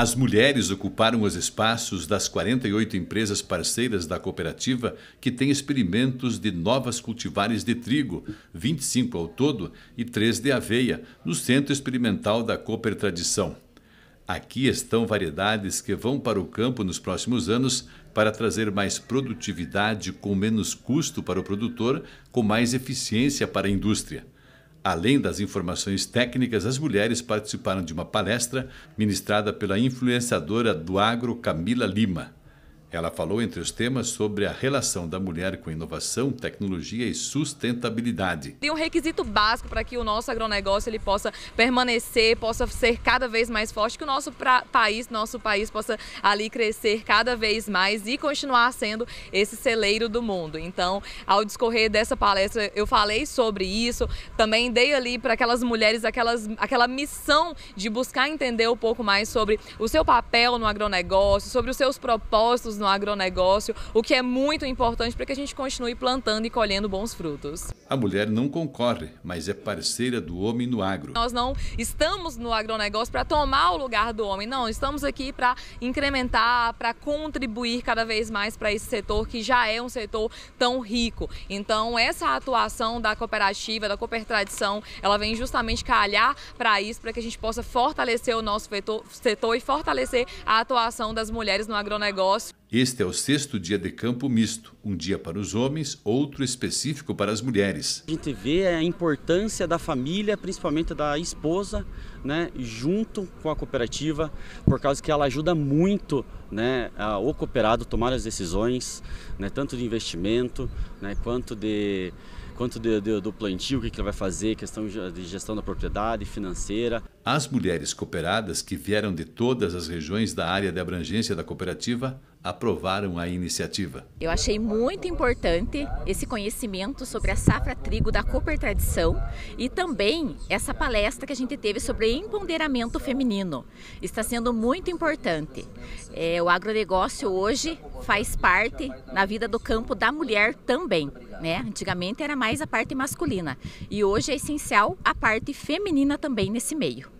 As mulheres ocuparam os espaços das 48 empresas parceiras da cooperativa que têm experimentos de novas cultivares de trigo, 25 ao todo, e 3 de aveia, no Centro Experimental da Cooper Tradição. Aqui estão variedades que vão para o campo nos próximos anos para trazer mais produtividade com menos custo para o produtor, com mais eficiência para a indústria. Além das informações técnicas, as mulheres participaram de uma palestra ministrada pela influenciadora do agro Camila Lima. Ela falou entre os temas sobre a relação da mulher com inovação, tecnologia e sustentabilidade. Tem um requisito básico para que o nosso agronegócio ele possa permanecer, possa ser cada vez mais forte, que o nosso pra, país, nosso país possa ali crescer cada vez mais e continuar sendo esse celeiro do mundo. Então, ao discorrer dessa palestra, eu falei sobre isso, também dei ali para aquelas mulheres aquelas, aquela missão de buscar entender um pouco mais sobre o seu papel no agronegócio, sobre os seus propósitos no agronegócio, o que é muito importante para que a gente continue plantando e colhendo bons frutos. A mulher não concorre, mas é parceira do homem no agro. Nós não estamos no agronegócio para tomar o lugar do homem, não. Estamos aqui para incrementar, para contribuir cada vez mais para esse setor que já é um setor tão rico. Então, essa atuação da cooperativa, da Coopertradição, ela vem justamente calhar para isso, para que a gente possa fortalecer o nosso setor, setor e fortalecer a atuação das mulheres no agronegócio. Este é o sexto dia de campo misto, um dia para os homens, outro específico para as mulheres. A gente vê a importância da família, principalmente da esposa, né, junto com a cooperativa, por causa que ela ajuda muito né, o cooperado a tomar as decisões, né, tanto de investimento né, quanto de quanto de, de, do plantio, o que, que ele vai fazer, questão de gestão da propriedade financeira. As mulheres cooperadas que vieram de todas as regiões da área de abrangência da cooperativa aprovaram a iniciativa. Eu achei muito importante esse conhecimento sobre a safra trigo da Cooper Tradição e também essa palestra que a gente teve sobre empoderamento feminino. Está sendo muito importante. É, o agronegócio hoje faz parte na vida do campo da mulher também. Né? Antigamente era mais a parte masculina e hoje é essencial a parte feminina também nesse meio.